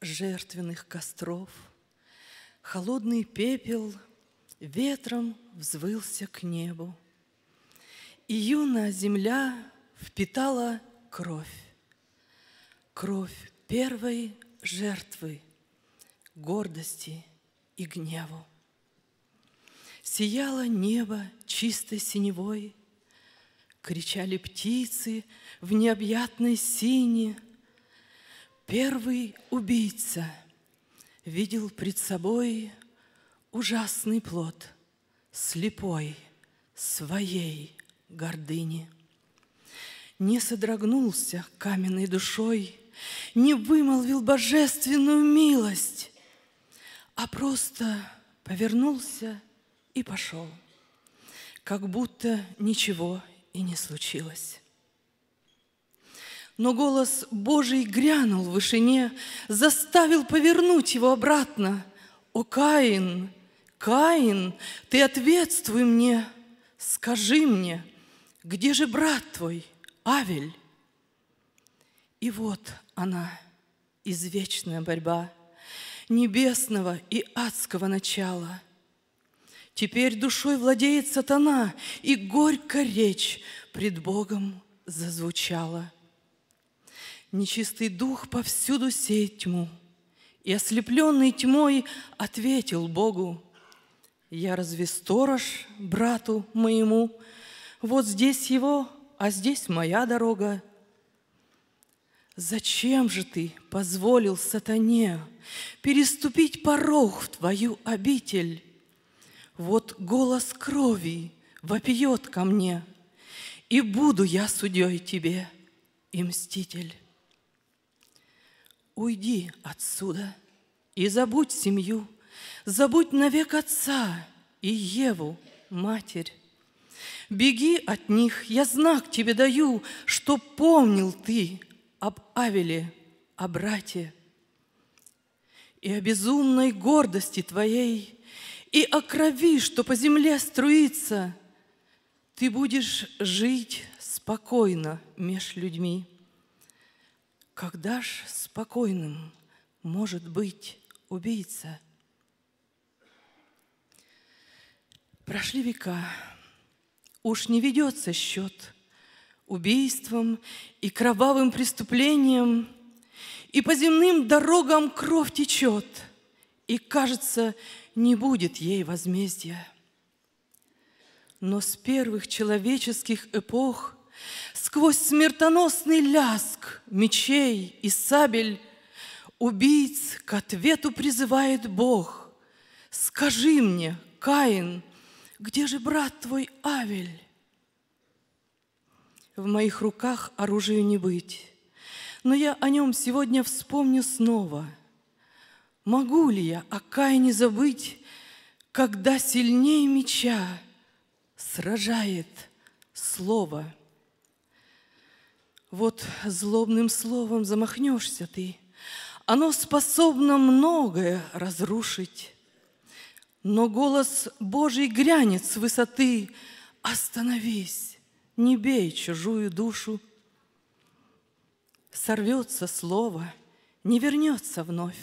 жертвенных костров. Холодный пепел ветром взвылся к небу. И юная земля впитала кровь. Кровь первой жертвы, гордости и гневу. Сияло небо чистой синевой, Кричали птицы в необъятной сине — Первый убийца видел пред собой ужасный плод слепой своей гордыни. Не содрогнулся каменной душой, не вымолвил божественную милость, а просто повернулся и пошел, как будто ничего и не случилось. Но голос Божий грянул в вышине, заставил повернуть его обратно. «О, Каин, Каин, ты ответствуй мне, скажи мне, где же брат твой, Авель?» И вот она, извечная борьба небесного и адского начала. Теперь душой владеет сатана, и горько речь пред Богом зазвучала – Нечистый дух повсюду сеет тьму. И ослепленный тьмой ответил Богу, «Я разве сторож брату моему? Вот здесь его, а здесь моя дорога». Зачем же ты позволил сатане переступить порог в твою обитель? Вот голос крови вопиет ко мне, и буду я судьей тебе и мститель. Уйди отсюда и забудь семью, забудь навек отца и Еву, матерь. Беги от них, я знак тебе даю, что помнил ты об Авеле, о брате. И о безумной гордости твоей, и о крови, что по земле струится, ты будешь жить спокойно меж людьми. Когда ж спокойным может быть убийца? Прошли века, уж не ведется счет убийством и кровавым преступлением, и по земным дорогам кровь течет, и, кажется, не будет ей возмездия. Но с первых человеческих эпох – Сквозь смертоносный ляск мечей и сабель Убийц к ответу призывает Бог. Скажи мне, Каин, где же брат твой Авель? В моих руках оружию не быть, но я о нем сегодня вспомню снова. Могу ли я о Каине забыть, когда сильнее меча сражает слово? Вот злобным словом замахнешься ты, оно способно многое разрушить. Но голос Божий грянет с высоты, остановись, не бей чужую душу. Сорвется слово, не вернется вновь.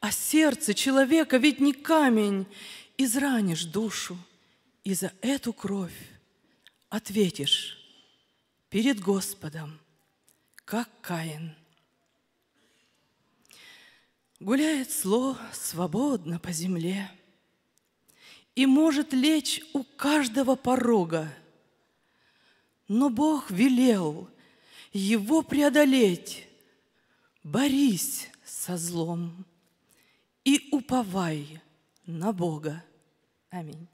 А сердце человека ведь не камень, изранишь душу, и за эту кровь ответишь перед Господом, как Каин. Гуляет зло свободно по земле и может лечь у каждого порога. Но Бог велел его преодолеть. Борись со злом и уповай на Бога. Аминь.